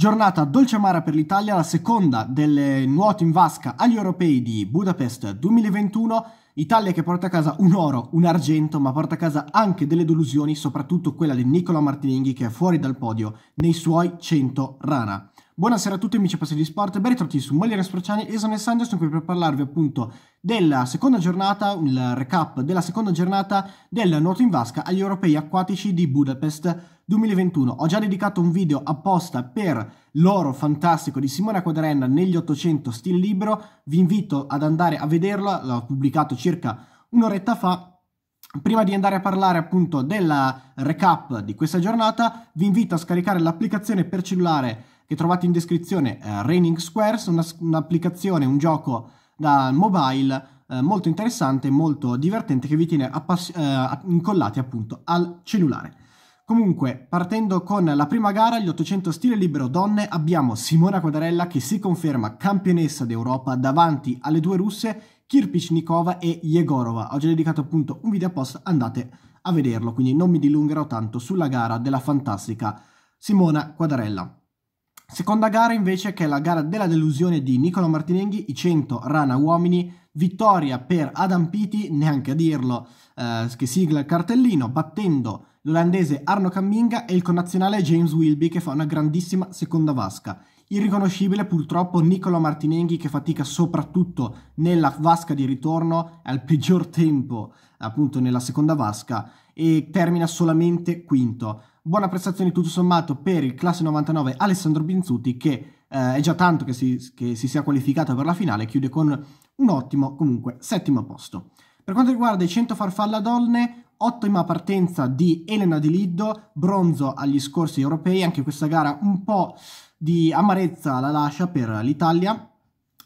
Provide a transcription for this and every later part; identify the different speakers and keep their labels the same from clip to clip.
Speaker 1: Giornata dolce amara per l'Italia, la seconda delle nuoto in vasca agli europei di Budapest 2021. Italia che porta a casa un oro, un argento, ma porta a casa anche delle delusioni, soprattutto quella di Nicola Martininghi che è fuori dal podio nei suoi 100 rana. Buonasera a tutti amici e di sport, ben ritrovati su Magliere Sprociani e San Alessandro, sono qui per parlarvi appunto della seconda giornata, il recap della seconda giornata del nuoto in vasca agli europei acquatici di Budapest 2021. Ho già dedicato un video apposta per l'oro fantastico di Simona Quadrenna negli 800 stil libero, vi invito ad andare a vederlo, l'ho pubblicato circa un'oretta fa Prima di andare a parlare appunto della recap di questa giornata, vi invito a scaricare l'applicazione per cellulare che trovate in descrizione, eh, Raining Squares, una, un'applicazione, un gioco da mobile eh, molto interessante, molto divertente che vi tiene appass- eh, incollati appunto al cellulare. Comunque, partendo con la prima gara, gli 800 stile libero donne, abbiamo Simona Quadarella che si conferma campionessa d'Europa davanti alle due russe Kirpichnikova e Yegorova. Ho già dedicato appunto un video apposta, andate a vederlo, quindi non mi dilungherò tanto sulla gara della fantastica Simona Quadarella. Seconda gara invece che è la gara della delusione di Nicola Martinenghi, i 100 rana uomini, vittoria per Adam Piti, neanche a dirlo, eh, che sigla il cartellino, battendo l'olandese Arno Camminga e il connazionale James Wilby che fa una grandissima seconda vasca. Irriconoscibile purtroppo Nicola Martinenghi che fatica soprattutto nella vasca di ritorno al peggior tempo appunto nella seconda vasca e termina solamente quinto buona prestazione tutto sommato per il classe 99 Alessandro Binzuti che eh, è già tanto che si, che si, sia qualificato per la finale, chiude con un ottimo comunque settimo posto. Per quanto riguarda i 100 farfalla donne, ottima partenza di Elena Di Lido bronzo agli scorsi europei, anche questa gara un po' di amarezza la lascia per l'Italia.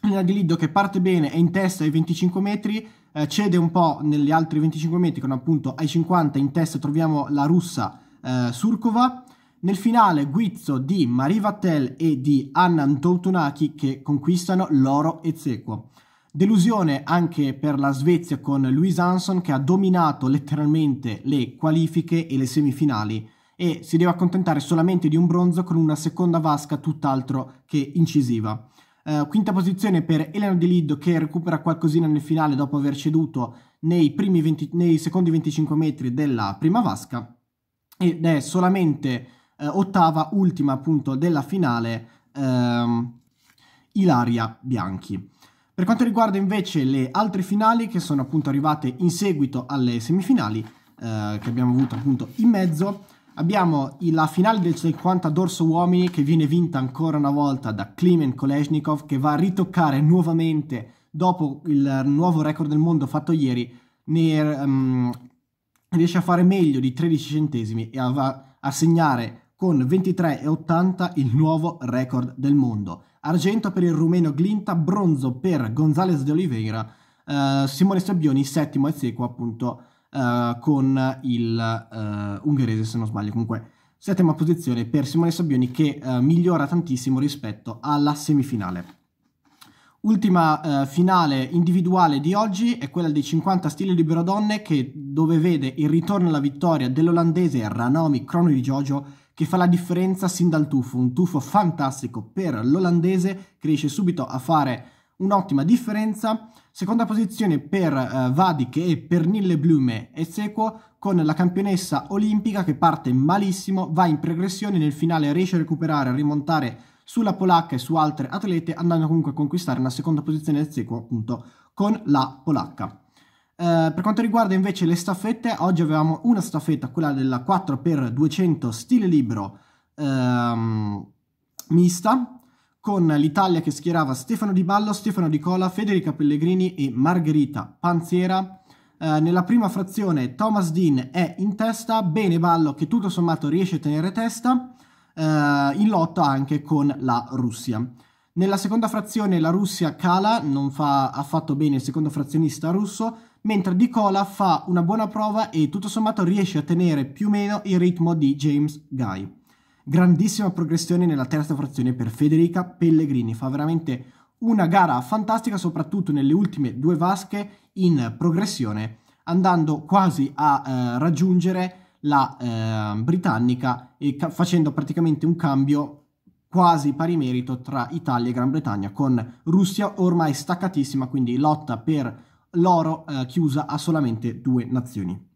Speaker 1: Elena Di Lido che parte bene, è in testa ai 25 metri, eh, cede un po' negli altri 25 metri con appunto ai 50 in testa troviamo la russa eh, Surkova. Nel finale guizzo di Marie Vattel e di Anna Antonaki che conquistano l'oro e zequo. Delusione anche per la Svezia con Louise Hanson che ha dominato letteralmente le qualifiche e le semifinali e si deve accontentare solamente di un bronzo con una seconda vasca tutt'altro che incisiva. Uh, quinta posizione per Elena De Lido che recupera qualcosina nel finale dopo aver ceduto nei, 20, nei secondi 25 metri della prima vasca ed è solamente eh, ottava, ultima appunto della finale, ehm, Ilaria Bianchi. Per quanto riguarda invece le altre finali che sono appunto arrivate in seguito alle semifinali eh, che abbiamo avuto appunto in mezzo, abbiamo la finale del 50 dorso uomini che viene vinta ancora una volta da Klimen Kolesnikov che va a ritoccare nuovamente dopo il nuovo record del mondo fatto ieri nel, um, riesce a fare meglio di 13 centesimi e a, a segnare con 23,80 il nuovo record del mondo. Argento per il rumeno Glinta, bronzo per Gonzalez de Oliveira, eh, Simone Sabbioni settimo e sequo appunto eh, con il eh, ungherese se non sbaglio comunque settima posizione per Simone Sabbioni che eh, migliora tantissimo rispetto alla semifinale. Ultima eh, finale individuale di oggi è quella dei 50 stili libero donne che dove vede il ritorno alla vittoria dell'olandese Ranomi Crono di Jojo che fa la differenza sin dal tuffo, un tuffo fantastico per l'olandese che riesce subito a fare un'ottima differenza. Seconda posizione per eh, Vadik e per Nille Blume e Sequo con la campionessa olimpica che parte malissimo, va in progressione, nel finale riesce a recuperare, a rimontare sulla polacca e su altre atlete, andando comunque a conquistare una seconda posizione del secolo, appunto con la polacca. Eh, per quanto riguarda invece le staffette, oggi avevamo una staffetta, quella della 4x200 stile libero ehm, mista, con l'Italia che schierava Stefano Di Ballo, Stefano Di Cola, Federica Pellegrini e Margherita Panziera. Eh, nella prima frazione Thomas Dean è in testa, bene Ballo che tutto sommato riesce a tenere testa, eh, in lotta anche con la Russia. Nella seconda frazione la Russia cala, non fa affatto bene il secondo frazionista russo, mentre Di fa una buona prova e tutto sommato riesce a tenere più o meno il ritmo di James Guy. Grandissima progressione nella terza frazione per Federica Pellegrini, fa veramente una gara fantastica soprattutto nelle ultime due vasche in progressione, andando quasi a eh, raggiungere la eh, britannica ca- facendo praticamente un cambio quasi pari merito tra Italia e Gran Bretagna con Russia ormai staccatissima, quindi lotta per l'oro eh, chiusa a solamente due nazioni.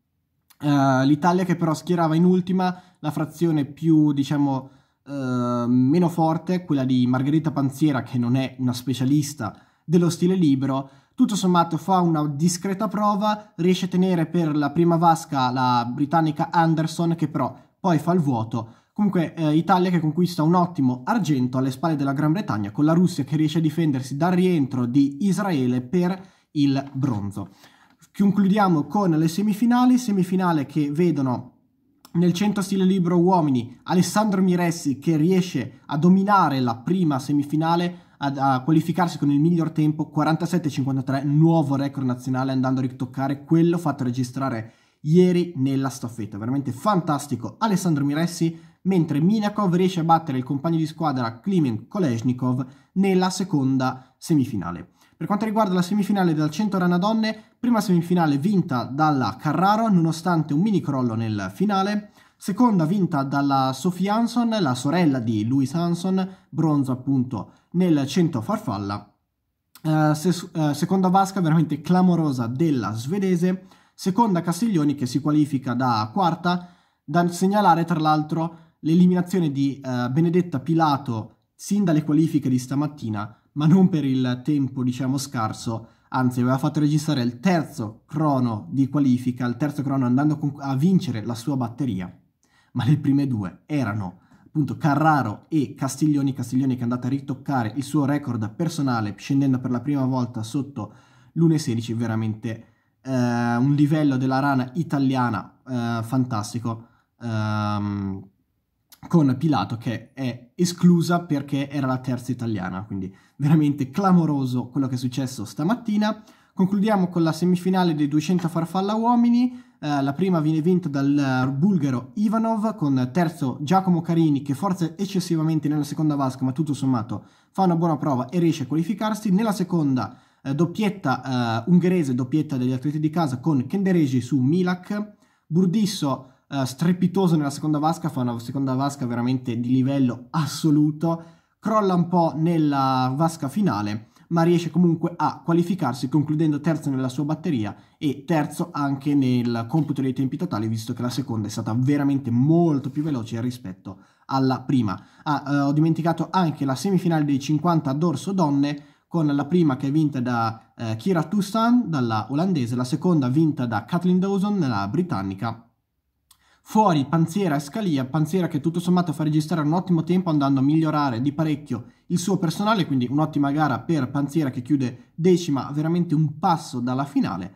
Speaker 1: Uh, L'Italia che però schierava in ultima la frazione più, diciamo, uh, meno forte, quella di Margherita Panziera, che non è una specialista dello stile libero, tutto sommato fa una discreta prova, riesce a tenere per la prima vasca la britannica Anderson che però poi fa il vuoto. Comunque eh, Italia che conquista un ottimo argento alle spalle della Gran Bretagna con la Russia che riesce a difendersi dal rientro di Israele per il bronzo. Concludiamo con le semifinali, semifinale che vedono nel centro stile libro uomini Alessandro Miressi che riesce a dominare la prima semifinale a, a qualificarsi con il miglior tempo 47-53, nuovo record nazionale andando a ritoccare quello fatto registrare ieri nella staffetta. Veramente fantastico Alessandro Miressi, mentre Minakov riesce a battere il compagno di squadra Klimen Kolesnikov nella seconda semifinale. Per quanto riguarda la semifinale del 100 Rana Donne, prima semifinale vinta dalla Carraro nonostante un mini crollo nel finale, Seconda vinta dalla Sophie Hanson, la sorella di Louis Hanson, bronzo appunto nel 100 farfalla. Eh, se, eh, seconda vasca veramente clamorosa della svedese. Seconda Castiglioni che si qualifica da quarta. Da segnalare tra l'altro l'eliminazione di eh, Benedetta Pilato sin dalle qualifiche di stamattina, ma non per il tempo diciamo scarso anzi aveva fatto registrare il terzo crono di qualifica, il terzo crono andando a vincere la sua batteria ma le prime due erano appunto Carraro e Castiglioni, Castiglioni che è andata a ritoccare il suo record personale scendendo per la prima volta sotto l'1.16, veramente eh, un livello della rana italiana eh, fantastico. Ehm, con Pilato che è esclusa perché era la terza italiana, quindi veramente clamoroso quello che è successo stamattina. Concludiamo con la semifinale dei 200 farfalla uomini, eh, la prima viene vinta dal eh, bulgaro Ivanov con terzo Giacomo Carini che forza eccessivamente nella seconda vasca ma tutto sommato fa una buona prova e riesce a qualificarsi. Nella seconda uh, doppietta ungherese, doppietta degli atleti di casa con Kenderegi su Milak, Burdisso strepitoso nella seconda vasca, fa una seconda vasca veramente di livello assoluto, crolla un po' nella vasca finale ma riesce comunque a qualificarsi concludendo terzo nella sua batteria e terzo anche nel computo dei tempi totali, visto che la seconda è stata veramente molto più veloce rispetto alla prima. Ah, eh, ho dimenticato anche la semifinale dei 50 dorso donne, con la prima che è vinta da eh, Kira Toussaint, dalla olandese, la seconda vinta da Kathleen Dawson, la britannica, Fuori Panzera e Scalia, Panzera che tutto sommato fa registrare un ottimo tempo andando a migliorare di parecchio il suo personale, quindi un'ottima gara per Panzera che chiude decima, veramente un passo dalla finale.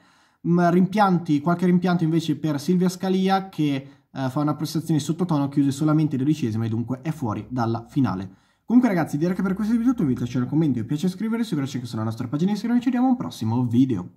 Speaker 1: Mm, rimpianti, qualche rimpianto invece per Silvia Scalia che eh, fa una prestazione sottotono, chiude solamente dodicesima e dunque è fuori dalla finale. Comunque ragazzi direi che per questo video è tutto, vi lascio un commento, vi piace iscrivervi, se vi seguirci anche sulla nostra pagina Instagram e ci vediamo al prossimo video.